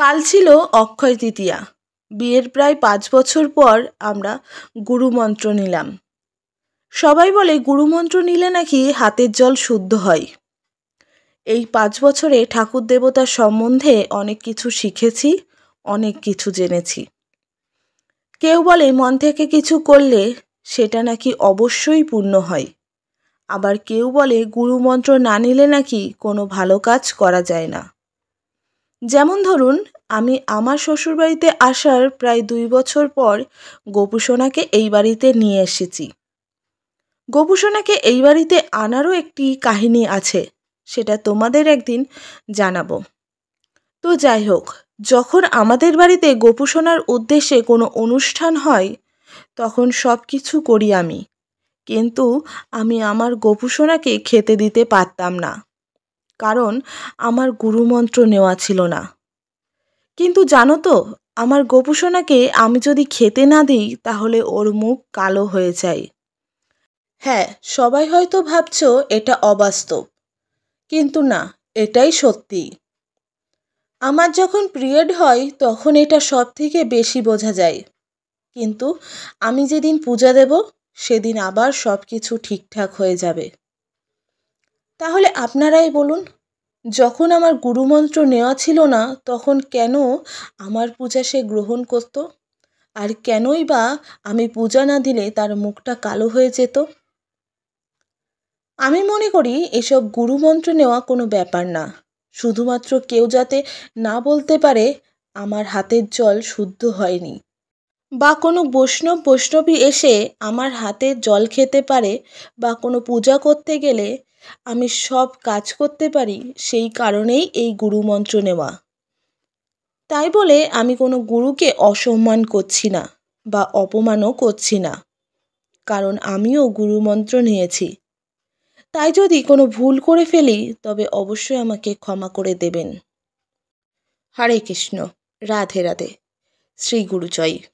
কাল ছিল অক্ষয় তৃতীয়া বিয়ের প্রায় পাঁচ বছর পর আমরা গুরুমন্ত্র নিলাম সবাই বলে গুরুমন্ত্র নিলে নাকি হাতের জল শুদ্ধ হয় এই পাঁচ বছরে ঠাকুর দেবতার সম্বন্ধে অনেক কিছু শিখেছি অনেক কিছু জেনেছি কেউ বলে মন থেকে কিছু করলে সেটা নাকি অবশ্যই পূর্ণ হয় আবার কেউ বলে গুরুমন্ত্র না নিলে নাকি কোনো ভালো কাজ করা যায় না যেমন ধরুন আমি আমার শ্বশুরবাড়িতে আসার প্রায় দুই বছর পর গোপুসোনাকে এই বাড়িতে নিয়ে এসেছি গোপুসোনাকে এই বাড়িতে আনারও একটি কাহিনী আছে সেটা তোমাদের একদিন জানাবো তো যাই হোক যখন আমাদের বাড়িতে গোপুসোনার উদ্দেশ্যে কোনো অনুষ্ঠান হয় তখন সব কিছু করি আমি কিন্তু আমি আমার গোপুসোনাকে খেতে দিতে পারতাম না কারণ আমার গুরুমন্ত্র নেওয়া ছিল না কিন্তু জানো তো আমার গোপুসোনাকে আমি যদি খেতে না দিই তাহলে ওর মুখ কালো হয়ে যায় হ্যাঁ সবাই হয়তো ভাবছ এটা অবাস্তব কিন্তু না এটাই সত্যি আমার যখন পিরিয়ড হয় তখন এটা সব থেকে বেশি বোঝা যায় কিন্তু আমি যেদিন পূজা দেব সেদিন আবার সব কিছু ঠিকঠাক হয়ে যাবে তাহলে আপনারাই বলুন যখন আমার গুরুমন্ত্র নেওয়া ছিল না তখন কেন আমার পূজা সে গ্রহণ করত আর কেনই বা আমি পূজা না দিলে তার মুখটা কালো হয়ে যেত আমি মনে করি এসব গুরুমন্ত্র নেওয়া কোনো ব্যাপার না শুধুমাত্র কেউ যাতে না বলতে পারে আমার হাতের জল শুদ্ধ হয়নি বা কোনো বৈষ্ণব বৈষ্ণবী এসে আমার হাতের জল খেতে পারে বা কোনো পূজা করতে গেলে আমি সব কাজ করতে পারি সেই কারণেই এই গুরুমন্ত্র নেওয়া তাই বলে আমি কোনো গুরুকে অসম্মান করছি না বা অপমানও করছি না কারণ আমিও গুরুমন্ত্র নিয়েছি তাই যদি কোনো ভুল করে ফেলি তবে অবশ্যই আমাকে ক্ষমা করে দেবেন হরে কৃষ্ণ রাধে রাধে শ্রী গুরুচয়